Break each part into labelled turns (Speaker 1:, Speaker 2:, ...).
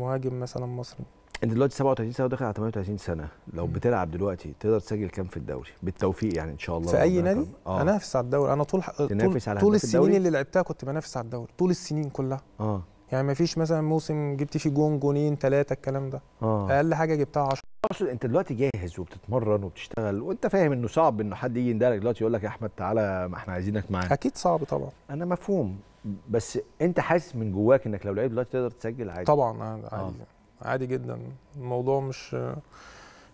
Speaker 1: مهاجم مثلا مصري
Speaker 2: انت دلوقتي 37 سنه وداخل على 38 سنه لو م. بتلعب دلوقتي تقدر تسجل كام في الدوري بالتوفيق يعني ان شاء الله في اي نادي آه. انافس على الدوري انا طول تنافس على طول السنين اللي
Speaker 1: لعبتها كنت بنافس على الدوري طول السنين كلها اه يعني ما فيش مثلا موسم جبت فيه جون جونين ثلاثه الكلام ده آه. اقل حاجه جبتها 10
Speaker 2: اقصد انت دلوقتي جاهز وبتتمرن وبتشتغل وانت فاهم انه صعب انه حد يجي يندلك دلوقتي يقول لك يا احمد تعالى ما احنا عايزينك معانا اكيد صعب طبعا
Speaker 1: انا مفهوم بس انت حاسس من جواك انك لو
Speaker 2: لعيب دلوقتي تقدر تسجل
Speaker 1: عادي طبعا عادي آه. عادي جدا الموضوع مش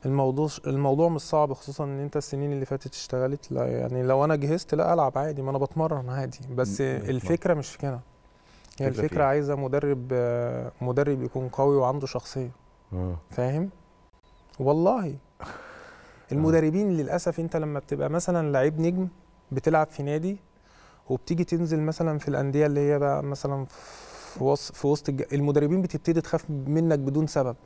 Speaker 1: الموضوع الموضوع مش صعب خصوصا ان انت السنين اللي فاتت اشتغلت لا يعني لو انا جهزت لا العب عادي ما انا بتمرن عادي بس الفكره مش في كده هي الفكره فيه. عايزه مدرب مدرب يكون قوي وعنده شخصيه آه. فاهم والله المدربين للاسف انت لما بتبقى مثلا لعيب نجم بتلعب في نادي وبتيجي تنزل مثلا في الانديه اللي هي بقى مثلا في وسط في وسط الج... المدربين بتبتدي تخاف منك بدون سبب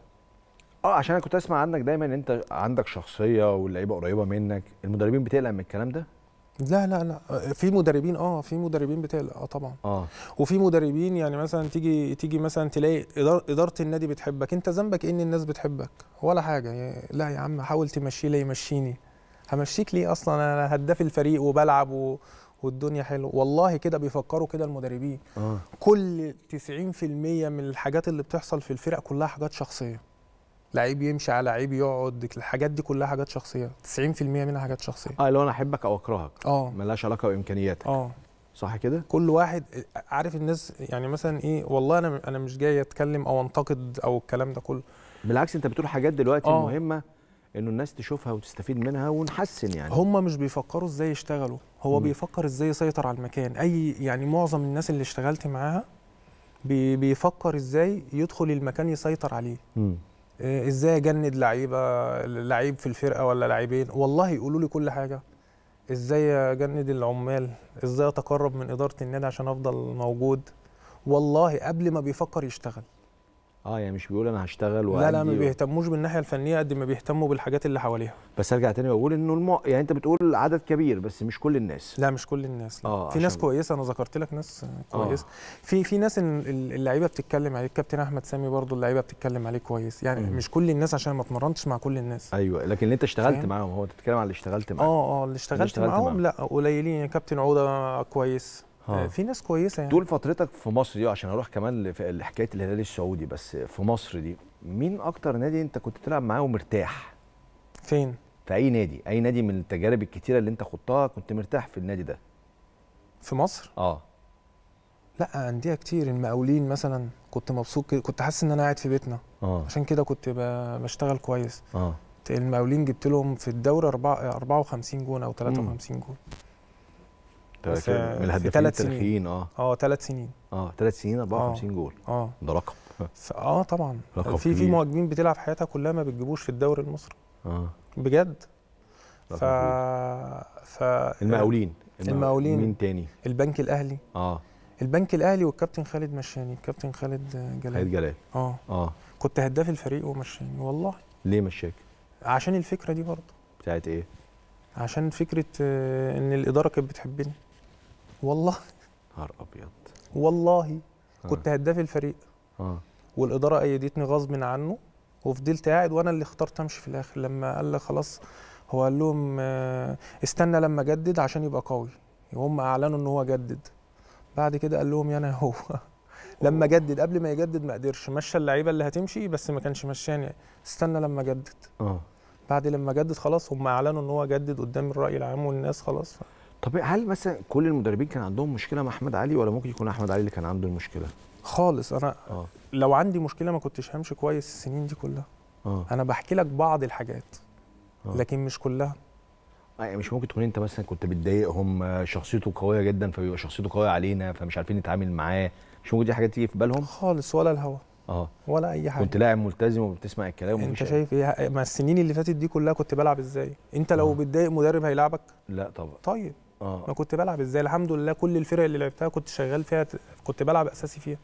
Speaker 2: اه عشان انا كنت اسمع عنك دايما ان انت عندك شخصيه واللعيبه
Speaker 1: قريبه منك المدربين بتقلق من الكلام ده لا لا لا آه، في مدربين اه في مدربين بتقلق اه طبعا اه وفي مدربين يعني مثلا تيجي تيجي مثلا تلاقي إدارة, النادي بتحبك انت ذنبك إيه ان الناس بتحبك ولا حاجه لا يا عم حاول تمشيه لي يمشيني همشيك ليه اصلا انا هداف الفريق وبلعب و... والدنيا حلوه والله كده بيفكروا كده المدربين آه. كل 90% من الحاجات اللي بتحصل في الفرق كلها حاجات شخصيه لعيب يمشي على لعيب يقعد الحاجات دي كلها حاجات شخصيه 90% منها حاجات شخصيه اه لو انا احبك او اكرهك اه ملهاش علاقه بامكانياتك اه صح كده كل واحد عارف الناس يعني مثلا ايه والله انا انا مش جاي اتكلم او انتقد او الكلام ده كله بالعكس انت بتقول حاجات دلوقتي أوه. مهمه انه الناس تشوفها وتستفيد منها ونحسن يعني هم مش بيفكروا ازاي يشتغلوا هو م. بيفكر ازاي يسيطر على المكان اي يعني معظم الناس اللي اشتغلت معاها بي بيفكر ازاي يدخل المكان يسيطر عليه م. إيه، ازاي اجند لعيبه لعيب في الفرقه ولا لعيبين والله يقولوا لي كل حاجه ازاي اجند العمال ازاي اتقرب من اداره النادي عشان افضل موجود والله قبل ما بيفكر يشتغل اه
Speaker 2: يعني مش بيقول انا هشتغل لا لا ما بيهتموش
Speaker 1: بالناحيه الفنيه قد ما بيهتموا بالحاجات اللي حواليهم
Speaker 2: بس ارجع تاني واقول انه الم... يعني انت بتقول عدد كبير بس مش كل الناس
Speaker 1: لا مش كل الناس لا. آه في ناس كويسه انا ذكرت لك ناس كويسه آه. في في ناس اللعيبه بتتكلم عليه الكابتن احمد سامي برضو اللعيبه بتتكلم عليه كويس يعني مم. مش كل الناس عشان ما اتمرنتش مع كل الناس
Speaker 2: ايوه لكن اللي انت اشتغلت معاهم هو تتكلم على اللي اشتغلت اه، معاهم اه اه اللي اشتغلت, اللي اشتغلت معاهم
Speaker 1: لا قليلين كابتن عوده كويس آه. آه. في ناس كويسه يعني.
Speaker 2: طول فترتك في مصر دي عشان اروح كمان لحكايه الهلال السعودي بس في مصر دي مين اكتر نادي انت كنت تلعب معاه ومرتاح فين في اي نادي اي نادي من التجارب الكتيره اللي انت خضتها كنت مرتاح في النادي ده في مصر اه
Speaker 1: لا انديه كتير المقاولين مثلا كنت مبسوط كنت حاسس ان انا قاعد في بيتنا آه. عشان كده كنت بشتغل كويس اه المقاولين جبت لهم في الدوري 54 جون او 53 جون بس من الهدافين التاريخيين اه اه ثلاث سنين
Speaker 2: اه ثلاث سنين 54 آه. جول اه ده رقم اه طبعا رقم في في مهاجمين
Speaker 1: بتلعب حياتها كلها ما بتجيبوش في الدوري المصري اه بجد ف ف المقاولين المقاولين مين تاني؟ البنك الاهلي اه البنك الاهلي والكابتن خالد مشاني الكابتن خالد جلال خالد جلال اه اه كنت هداف الفريق ومشاني والله ليه مشاك؟ عشان الفكره دي برضه بتاعت ايه؟ عشان فكره آه، ان الاداره كانت بتحبني والله نهار ابيض والله آه. كنت هداف الفريق اه والاداره ايدتني غصب عنه وفضلت قاعد وانا اللي اخترت امشي في الاخر لما قال لي خلاص هو قال لهم آه، استنى لما اجدد عشان يبقى قوي وهم اعلنوا ان هو جدد بعد كده قال لهم يا انا هو لما جدد قبل ما يجدد ما قدرش مشى اللعيبه اللي هتمشي بس ما كانش مشاني استنى لما جدد اه بعد لما جدد خلاص هم اعلنوا ان هو جدد قدام الراي العام والناس خلاص طب هل مثلا كل المدربين كان عندهم مشكله مع احمد علي ولا ممكن يكون احمد علي اللي كان عنده المشكله خالص انا آه. لو عندي مشكله ما كنتش همشي كويس السنين دي كلها آه. انا بحكي لك بعض الحاجات آه. لكن مش كلها
Speaker 2: آه، يعني مش ممكن تكون انت مثلا كنت بتضايقهم آه، شخصيته قويه جدا فبيبقى شخصيته قويه علينا فمش عارفين نتعامل معاه مش ممكن دي حاجات تيجي في بالهم خالص ولا الهوا اه ولا اي حاجه كنت لاعب ملتزم وبتسمع الكلام انت شايف
Speaker 1: ايه ما السنين اللي فاتت دي كلها كنت بلعب ازاي انت لو آه. بتضايق مدرب هيلعبك لا طبعا طيب آه. ما كنت بلعب ازاي الحمد لله كل الفرق اللي لعبتها كنت شغال فيها كنت بلعب اساسي فيها